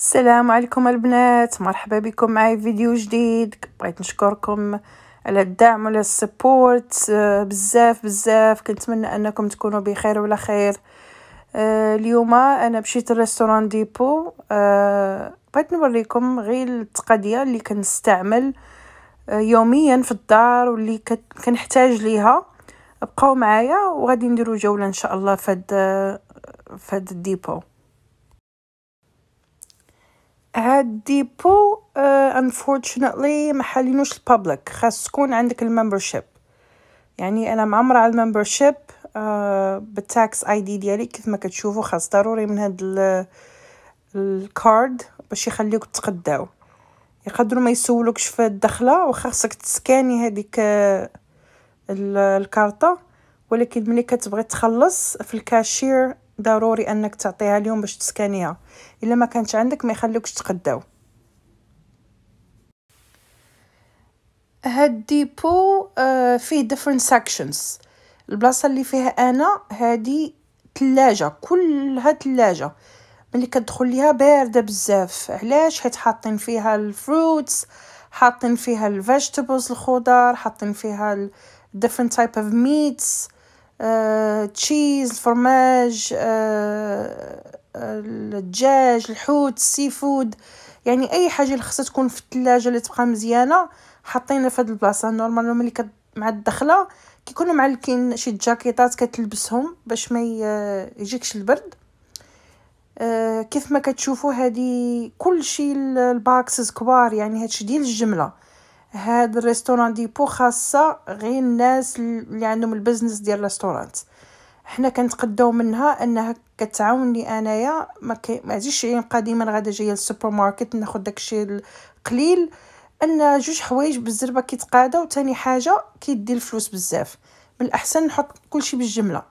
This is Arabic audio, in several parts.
السلام عليكم البنات مرحبا بكم معي في فيديو جديد بغيت نشكركم على الدعم وعلى السبورت آه، بزاف بزاف كنتمنى انكم تكونوا بخير وعلى خير آه، اليوم انا مشيت للريستوران ديبو آه، بغيت نوريكم غير التقاديه اللي كنستعمل يوميا في الدار واللي كنحتاج ليها بقاو معايا وغادي نديرو جوله ان شاء الله في فهاد الديبو هاد ديبو انفورشنتلي ما حالينوش البابليك خاص تكون عندك الممبرشيب يعني انا معمره على الممبرشيب uh, آه، بالتاكس اي دي ديالي كيف ما كتشوفوا خاص ضروري من هاد الكارد باش يخليوك تقداو يقدروا ما يسولوكش في الدخله واخا خاصك تسكاني هذيك آه، الكارطه ولكن ملي كتبغي تخلص في الكاشير ضروري انك تعطيها اليوم باش تسكانيها الا ما كانت عندك ما يخلوكش تقداو هاد ديبو آه، فيه ديفرنت سكشنز البلاصه اللي فيها انا هادي ثلاجه كلها ثلاجه ملي كتدخل ليها بارده بزاف علاش حيت حاطين فيها الفروتس حاطين فيها الفيجيتابلز الخضار حاطين فيها different type of meats تشيز آه، فرماج آه، آه، الدجاج الحوت السي فود يعني اي حاجه اللي خصها تكون في الثلاجه اللي تبقى مزيانه حاطينها في هاد البلاصه نورمالمون ملي كت... مع الدخله كيكونوا معلكين شي جاكيطات كتلبسهم باش ما يجيكش البرد كيف ما كتشوفوا هذه كل شيء الباكسز كبار يعني هادشي ديال الجمله هاد الريستوران ديبو خاصه غير الناس اللي عندهم البزنس ديال الريستورانت حنا كنتقداو منها انها كتعاوني انايا ما عاديش عين قديما غادا جايه للسوبر ماركت ناخد داكشي القليل ان جوج حوايج بالزربه كيتقاداو وثاني حاجه كيدي الفلوس بزاف من الاحسن نحط كلشي بالجمله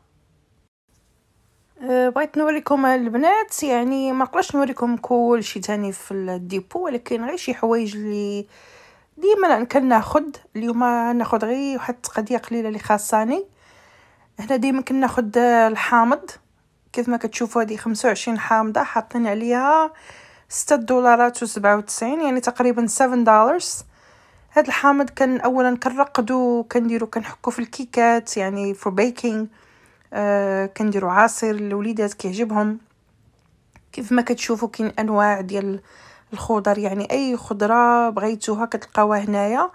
أه، بغيت نوريكم البنات يعني ما نقدرش نوريكم كلشي تاني في الديبو ولكن غير شي حوايج اللي ديما كناخد اليوم ناخد غير واحد قضيه قليله اللي خاصاني هنا ديما كناخد الحامض كيف ما كتشوفوا هذه 25 حامضه حاطين عليها 6 دولارات و97 يعني تقريبا 7 دولار هاد الحامض كان اولا كنرقدو كنديرو كنحكو في الكيكات يعني فور بيكينغ آه كنديرو عصير للوليدات كيعجبهم كيف ما كتشوفوا كاين انواع ديال الخضر يعني اي خضره بغيتوها كتلقاوها هنايا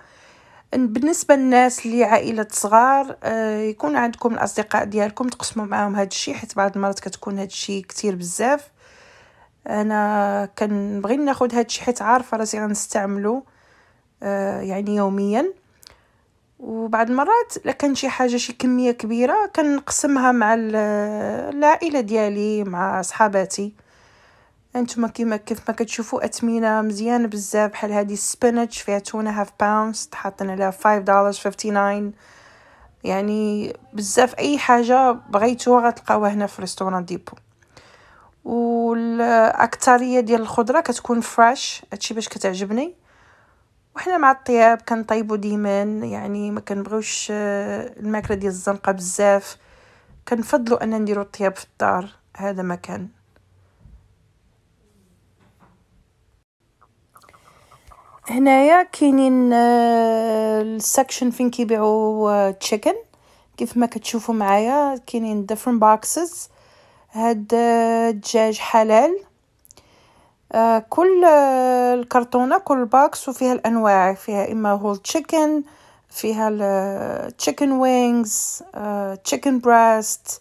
بالنسبه للناس اللي عائله صغار آه، يكون عندكم الاصدقاء ديالكم تقسموا معاهم هذا الشيء حيت بعض المرات كتكون هذا الشيء كثير بزاف انا كنبغي ناخذ هذا الشيء حيت عارفه راسي غنستعملو آه، يعني يوميا وبعض المرات الا كان شي حاجه شي كميه كبيره كنقسمها مع العائله ديالي مع صحاباتي انتما كيما كيف ما كتشوفوا اثمنه مزيانه بزاف بحال هذه السبانيتش فيها 2.5 باوندز تحطنا عليها 5 دولار 59 يعني بزاف اي حاجه بغيتوها غتلقاوها هنا في ريستوران ديبو والاكثريه ديال الخضره كتكون فريش هادشي باش كتعجبني وحنا مع الطياب كنطيبو ديما يعني ما كنبغيوش آه، الماكله ديال الزنقه بزاف كنفضلوا ان نديرو الطياب في الدار هذا مكان هنايا كاينين آه، السكشن فين كيبيعوا آه، تشيكن كيف ما كتشوفوا معايا كاينين ديفرنت بوكسز هاد الدجاج آه، حلال كل الكرتونه كل باكس وفيها الانواع فيها اما هول تشيكن فيها تشيكن وينجز تشيكن براست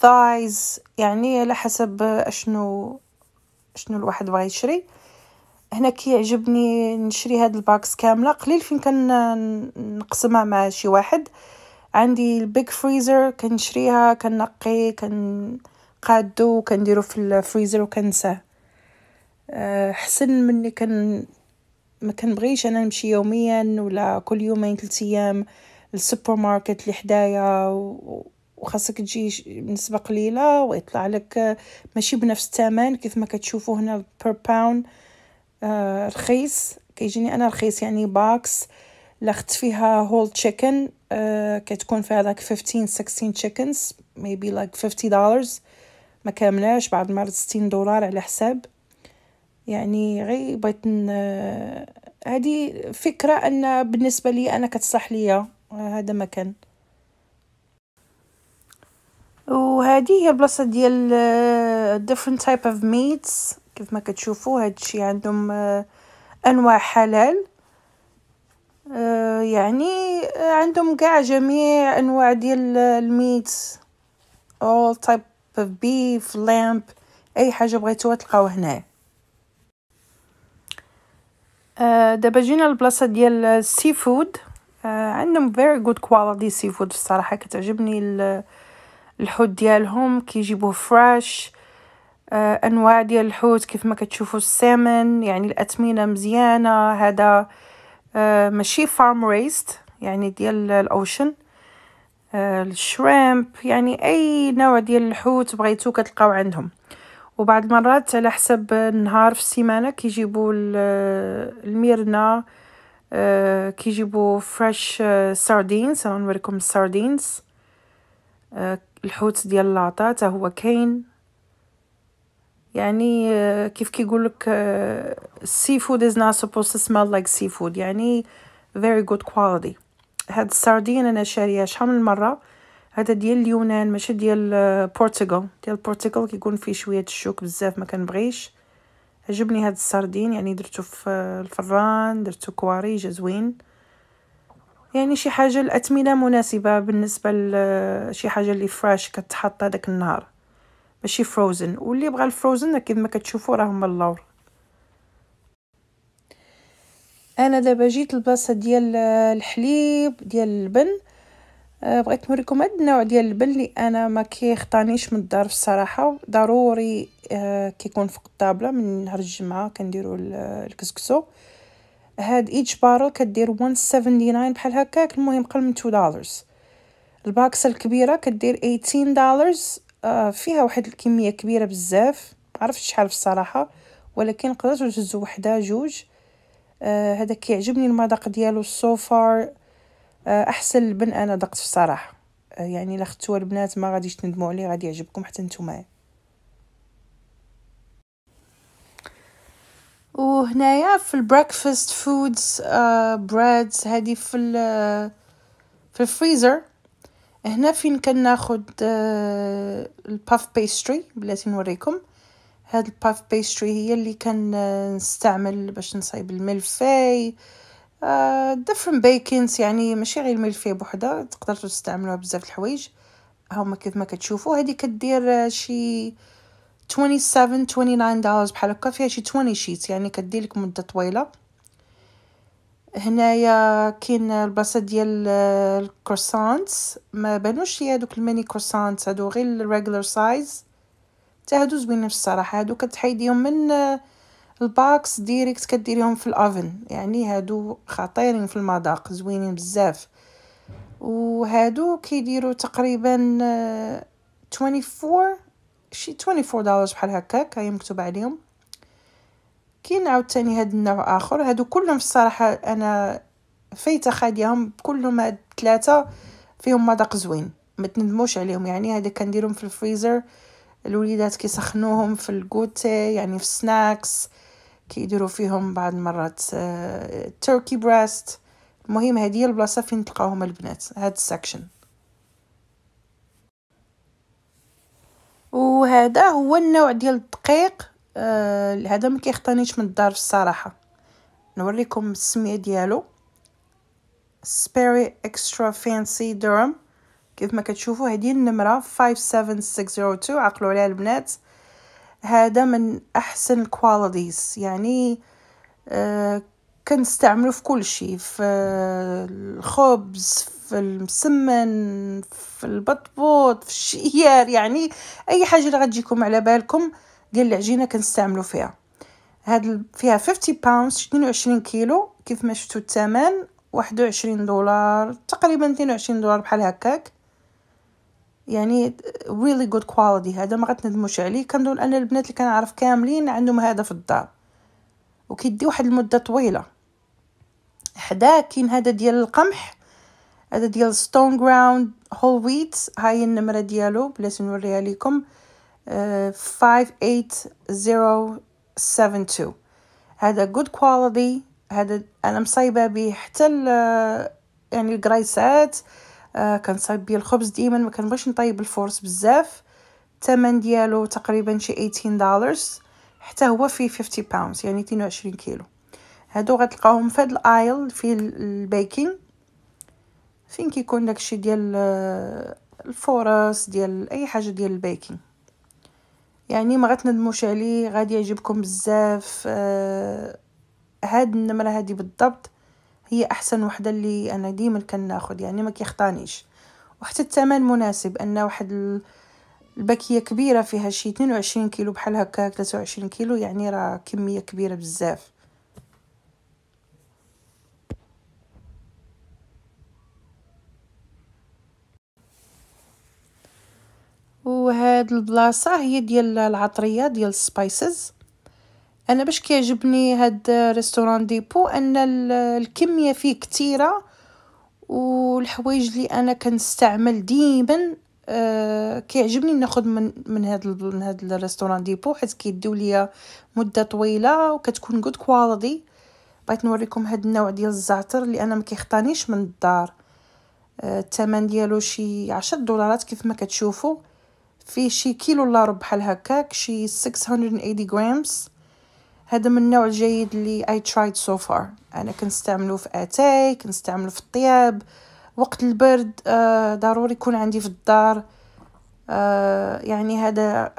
ثايز يعني على حسب اشنو اشنو الواحد بغى يشري هنا كيعجبني نشري هاد الباكس كامله قليل فين نقسمها مع شي واحد عندي البيك فريزر كنشريها كنقي قادو كنديرو في الفريزر وكنساه حسن مني كان ما كنبغيش انا نمشي يوميا ولا كل يومين ثلاث ايام للسوبر ماركت اللي حدايا وخاصك تجي بنسبه قليله ويطلع لك ماشي بنفس الثمن كيف ما كتشوفوا هنا بير باوند رخيص آه، كيجيني انا رخيص يعني باكس لخت فيها هول تشيكن آه كتكون فيها داك 15 16 تشيكنز ميبي لايك 50 دولار ما كاملاش بعض المرات 60 دولار على حساب يعني غير بغيت هذه فكره ان بالنسبه لي انا كتصح ليا هذا ما كان وهذه هي البلاصه ديال آه، different type of meats كيف ما كتشوفوا هاد الشيء عندهم آه، انواع حلال آه، يعني آه، عندهم كاع جميع انواع ديال الميت all type of beef lamb اي حاجه بغيتوها تلقاو هنا دابا جينا البلاصه ديال السي فود عندهم very good quality seafood الصراحه كتعجبني الحوت ديالهم كيجيبوه فريش آه، انواع ديال الحوت كيف ما كتشوفوا السمن يعني الاثمنه مزيانه هذا آه، ماشي فارم ريست يعني ديال الاوشن آه، الشريمب يعني اي نوع ديال الحوت بغيتو كتلقاو عندهم وبعض المرات على حسب النهار في السيمانه كيجيبوا الميرنا كيجيبوا فريش ساردينز نوريكم الساردينز الحوت ديال لاطا هو كاين يعني آه، كيف كيقولك السي آه، فود is not supposed to smell like فود يعني very good quality هاد السردين انا شاريه شحال من مره هذا ديال اليونان ماشي ديال بورتغال آه، ديال بورتغال كيكون فيه شويه الشوك بزاف ما كنبغيش عجبني هاد السردين يعني درتو في الفران درتو كواري جا زوين يعني شي حاجه الاثمنه مناسبه بالنسبه لشي حاجه اللي فريش كتحط هذاك النهار ماشي فروزن واللي بغى الفروزن ما كتشوفوا راه من اللور انا دابا جيت البلاصه ديال الحليب ديال اللبن أه، بغيت نوريكم هاد النوع ديال اللبن اللي انا ما كيخطانيش من الدار في الصراحه ضروري أه، كيكون فوق الطابله من نهار الجمعه كنديروا الكسكسو هاد ايتش بارل كدير 179 بحال هكاك المهم قل من 2 دولارز الباكسه الكبيره كدير 18 دولارز آه، فيها واحد الكميه كبيره بزاف عرفت شحال في الصراحه ولكن قدرت نجز وحده جوج آه كيعجبني المذاق ديالو فار آه احسن لبن انا ذقت الصراحه آه يعني الا خدتوه البنات ما غاديش تندموا عليه غادي يعجبكم حتى نتوما وهنايا في البريكفاست فودز آه بريدز هذه في آه، في الفريزر هنا فين كناخد آه، الباف بيستري بلاتي نوريكم هاد الباف بيستري هي اللي كنستعمل باش نصايب الملفاي ديفرنت بيكنز يعني ماشي غير الملفاي بوحدها تقدر تستعملوها بزاف الحوايج هما كيف ما كتشوفوا هذه كدير آه، شي 27 29 دولار بحال هكا فيها شي 20 شيت يعني كدير لك مده طويله هنايا كاين البلاصه ديال الكروسانتس ما بانوش هي هذوك الماني كروسانتس هادو غير الريغولار سايز تا هادو زوينين في الصراحه هادو كتحيديهم من الباكس ديريكت كديريهم في الاوفن يعني هادو خطيرين في المذاق زوينين بزاف وهادو كيديروا تقريبا 24 آه، شي 24 دولار بحال هكاك هي مكتوب عليهم كاين عاوتاني هاد النوع اخر هادو كلهم في الصراحه انا فايته خاديهم كلهم هاد ثلاثه فيهم مذاق زوين ما تندموش عليهم يعني هذا كنديرهم في الفريزر الوليدات كيسخنوهم في الكوتي يعني في السناكس كيديروا فيهم بعض المرات تركي آه، براست المهم هذه البلاصه فين تلقاوهم البنات هاد السكشن وهذا هو النوع ديال الدقيق آه، هذا ما كيخطانيش من الدار الصراحه نوريكم السميه ديالو سبيري اكسترا فانسي درم كيف ما كتشوفوا هذه النمره 57602 عقلوا عليها البنات هذا من احسن الكواليتيز يعني آه كنستعملو في كل شيء في الخبز في المسمن في البطبوط في الشيار يعني اي حاجه اللي غتجيكم على بالكم ديال العجينه كنستعملو فيها هاد فيها 50 باوند 22 كيلو كيف ما شفتوا الثمن 21 دولار تقريبا 22 دولار بحال هكاك يعني ريلي جود كواليتي هذا ما غتندموش عليه كنظن ان البنات اللي كنعرف كاملين عندهم هذا في الدار وكيدي واحد المده طويله حدا كاين هذا ديال القمح هذا ديال ستون جراوند هول ويت هاي النمره ديالو بلاتي نوريها لكم 58072 هذا جود كواليتي هذا انا مصايبه به حتى يعني الكرايسات آه كنصايب بيه الخبز ديما ما كنبغيش نطيب الفورس بزاف الثمن ديالو تقريبا شي 18 دولار حتى هو فيه 50 باوند يعني 22 كيلو هادو غتلقاهم في هاد الايل في البيكين فين كيكون داكشي ديال آه، الفورس ديال اي حاجه ديال البيكين يعني ما غتندموش عليه غادي يعجبكم بزاف آه هاد النمره هادي بالضبط هي احسن وحده اللي انا ديما كناخد يعني ما كيخطانيش وحتى الثمن مناسب ان واحد الباكيه كبيره فيها شي 22 كيلو بحال هكا 23 كيلو يعني راه كميه كبيره بزاف وهاد البلاصه هي ديال العطريه ديال السبايسز انا باش كيعجبني هاد ريستوران ديبو ان الكميه فيه كتيره والحوايج اللي انا كنستعمل ديما أه كيعجبني ناخذ من من هاد من هاد الريستوران ديبو حيت كيديو ليا مده طويله وكتكون غود كواليتي بغيت نوريكم هاد النوع ديال الزعتر اللي انا ما كيخطانيش من الدار الثمن أه ديالو شي 10 دولارات كيف ما كتشوفوا فيه شي كيلو لا ربع بحال هكاك شي 680 غرامز هذا من النوع الجيد اللي اي ترايد سو فار انا كنستعملو في اتاي كنستعملو في الطياب وقت البرد آه ضروري يكون عندي في الدار آه يعني هذا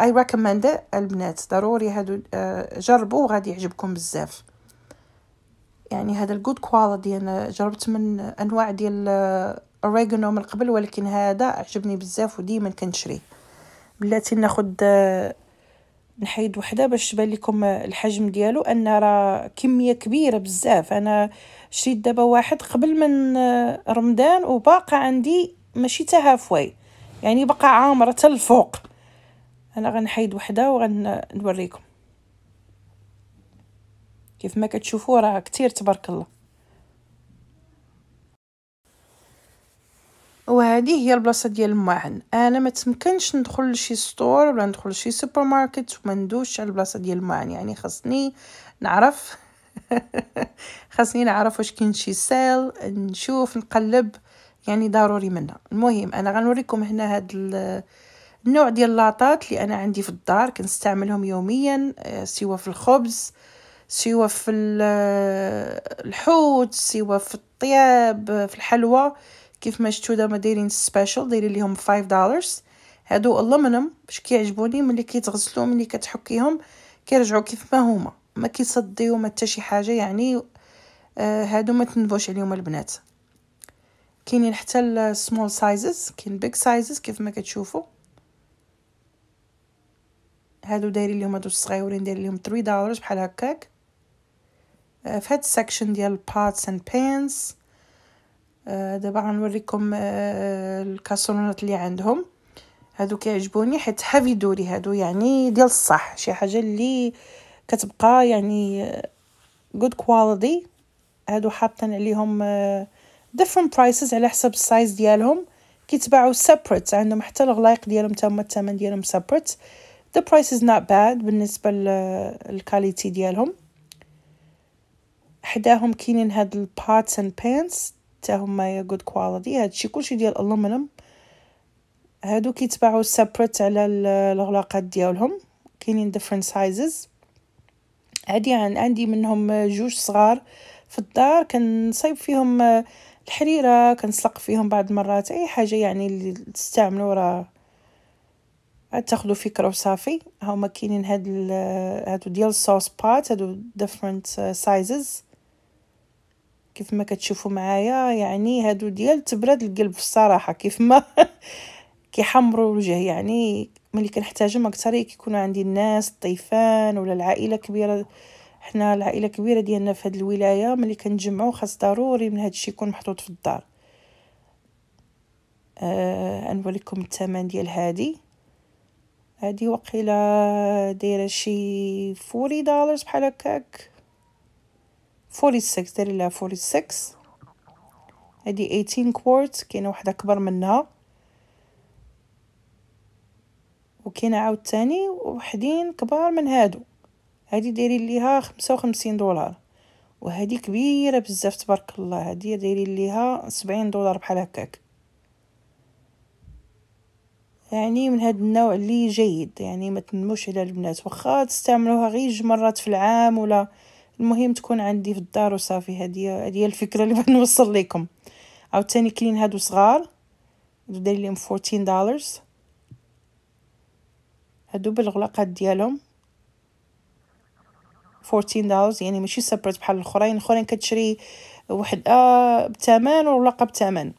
اي آه، ريكومند البنات ضروري هادو آه جربوا وغادي يعجبكم بزاف يعني هذا الجود كواليتي انا جربت من انواع ديال آه، اوريغانو من قبل ولكن هذا عجبني بزاف وديما كنشريه بلاتي ناخد آه، نحيد وحده باش تبان لكم آه، الحجم ديالو ان راه كميه كبيره بزاف انا شريت دابا واحد قبل من آه، رمضان وباقى عندي ماشي تا هافوي يعني بقى عامره حتى الفوق انا غنحيد وحده وغنوريكم كيف ما كتشوفوا راه كتير تبارك الله وهذه هي البلاصه ديال المعن انا ما تمكنش ندخل لشي ستور ولا ندخل لشي سوبر ماركت وما ندوش على البلاصه ديال المعن يعني خاصني نعرف خاصني نعرف واش كاين شي سيل نشوف نقلب يعني ضروري منها المهم انا غنوريكم هنا هاد النوع ديال اللاطات اللي انا عندي في الدار كنستعملهم يوميا آه، سوا في الخبز سوا في آه، الحوت سوا في الطياب آه، في الحلوى كيف ما شفتوا دابا دايرين سبيشال دايرين ليهم 5 دولار هادو الومنيوم باش كيعجبوني ملي كيتغسلو ملي كتحكيهم كيرجعوا كيف ما هما ما كيصديو ما حتى شي حاجه يعني آه هادو ما تنبوش عليهم البنات كاينين حتى السمول سايزز كاين بيج سايزز كيف ما كتشوفوا هادو دايرين ليهم هادو الصغيورين دايرين ليهم 3 دولار بحال هكاك آه في هاد السكشن ديال باتس اند بينز آه، دابا غنوريكم آه، الكاسرونات اللي عندهم هادو كيعجبوني حيت هافي دوري هادو يعني ديال الصح شي حاجه اللي كتبقى يعني جود آه، كواليتي هادو حاطين عليهم ديفرنت برايسز على حسب السايز ديالهم كيتباعوا سيبريت عندهم حتى الغلايق ديالهم تما هما الثمن ديالهم سيبريت ذا برايس از نوت باد بالنسبه للكاليتي ديالهم حداهم كاينين هاد الباتس اند بانس حتى هما يا جود كواليتي هادشي كلشي ديال الومنيوم هادو كيتباعو سيبريت على الغلاقات ديالهم كاينين ديفرنت سايزز عادي عن عندي منهم جوج صغار في الدار كنصايب فيهم الحريره كنسلق فيهم بعض المرات اي حاجه يعني اللي تستعملوا راه تاخذوا فكره وصافي هما كاينين هاد هادو ديال الصوص بات هادو ديفرنت سايزز كيف ما كتشوفوا معايا يعني هادو ديال تبرد القلب الصراحه كيف ما كيحمروا الوجه يعني ملي كنحتاجهم اكثر كيكونوا عندي الناس الطيفان ولا العائله كبيره حنا العائله كبيره ديالنا في هاد الولايه ملي كنجمعوا خاص ضروري من هادشي يكون محطوط في الدار آه نوريكم الثمن ديال هادي هادي وقيله دايره شي 40 دولار بحال هكاك 46 داري لها 46 هادي 18 كوارت كاينه وحده كبر منها وكاينه عاوتاني وحدين كبار من هادو هادي دايري ليها 55 دولار وهادي كبيره بزاف تبارك الله هادي دايري ليها 70 دولار بحال هكاك يعني من هاد النوع اللي جيد يعني ما تنموش على البنات واخا تستعملوها غير جوج مرات في العام ولا المهم تكون عندي في الدار وصافي هذه هي الفكره اللي بغيت نوصل لكم عاوتاني كاين هادو صغار داير لهم 14 دولار هادو بالغلاقات ديالهم 14 دولار يعني ماشي سيبريت بحال الاخرين الاخرين كتشري وحده آه، بثمن وغلاقه بثمن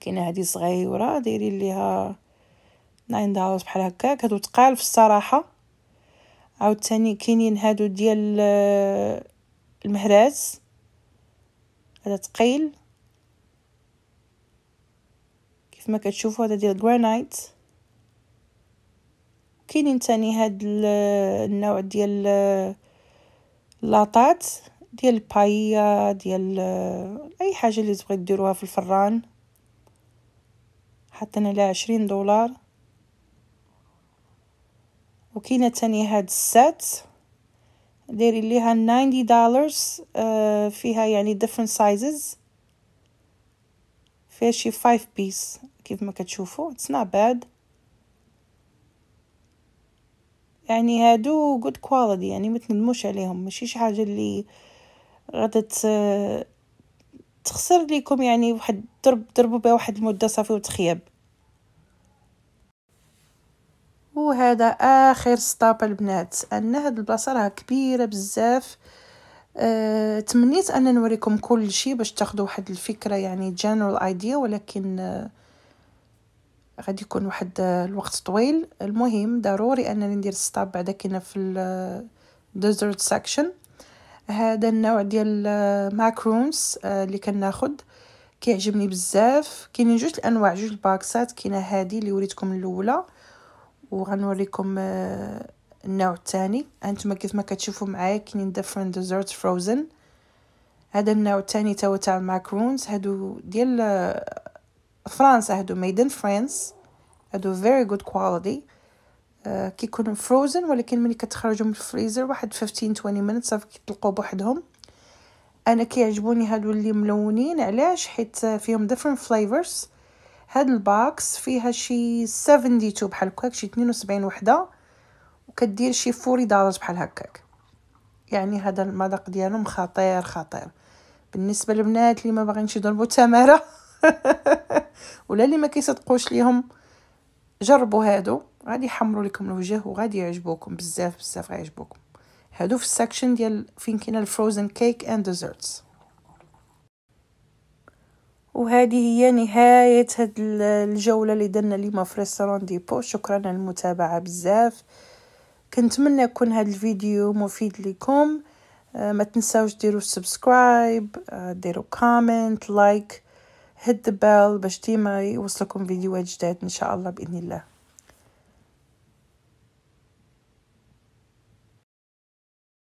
كاينه هادي صغيره دايرين ليها 9 دولار بحال هكاك هادو تقال في الصراحه عاوتاني كاينين هادو ديال آه، المهراز هذا ثقيل كيف ما كتشوفوا هذا ديال جرانايت كاينين تاني هاد آه، النوع ديال آه، لاطات ديال البايا ديال اي حاجه اللي تبغي ديروها في الفران حطينا لها عشرين دولار وكاينه تاني هاد السات دايرين ليها 90 دولار آه، فيها يعني different sizes فيها شي 5 بيس كيف ما كتشوفو اتس نوت باد يعني هادو جود كواليتي يعني ما عليهم ماشي شي حاجه اللي غادا تخسر ليكم يعني واحد ضرب ضربو بها واحد المده صافي وتخيب وهذا اخر ستاب البنات ان هاد البلاصه راه كبيره بزاف أه تمنيت ان نوريكم كل شيء باش تاخذوا واحد الفكره يعني جنرال ايديا ولكن أه غادي يكون واحد آه، الوقت طويل المهم ضروري انني ندير ستاب بعدا كاينه في الديزرت سيكشن آه، هذا النوع ديال ماكرونز آه، اللي كناخذ كيعجبني بزاف كاينين جوج الانواع جوج الباكسات كاينه هذه اللي وريتكم الاولى وغنوريكم آه، النوع الثاني هانتوما كيف ما كتشوفوا معايا كاينين ديفرنت ديزرت فروزن هذا النوع الثاني تاهو تاع الماكرونز هادو ديال فرنسا آه، هادو ميد ان فرانس هادو فيري جود كواليتي كيكونوا فروزن ولكن ملي كتخرجهم من الفريزر واحد 15 20 مينيت صافي كيطلقوا بوحدهم انا كيعجبوني هادو اللي ملونين علاش حيت آه، فيهم ديفرنت فليفرز هاد الباكس فيها شي 72 بحال هكاك شي 72 وحده وكدير شي فوري درجه بحال هكاك يعني هذا المذاق ديالهم خطير خطير بالنسبه للبنات اللي ما باغينش يضربوا التماره ولا اللي ما كيصدقوش ليهم جربوا هادو غادي يحمروا لكم الوجه وغادي يعجبوكم بزاف بزاف غيعجبوكم هادو في السكشن ديال فين كاين الفروزن كيك اند ديزرتس وهذه هي نهاية هاد الجولة اللي درنا اليوم في ريستوران ديبو شكرا على المتابعة بزاف كنتمنى يكون هاد الفيديو مفيد لكم آه، ما تنساوش ديروا سبسكرايب آه، ديرو ديروا كومنت لايك هد البال باش ديما يوصلكم فيديوهات جداد ان شاء الله باذن الله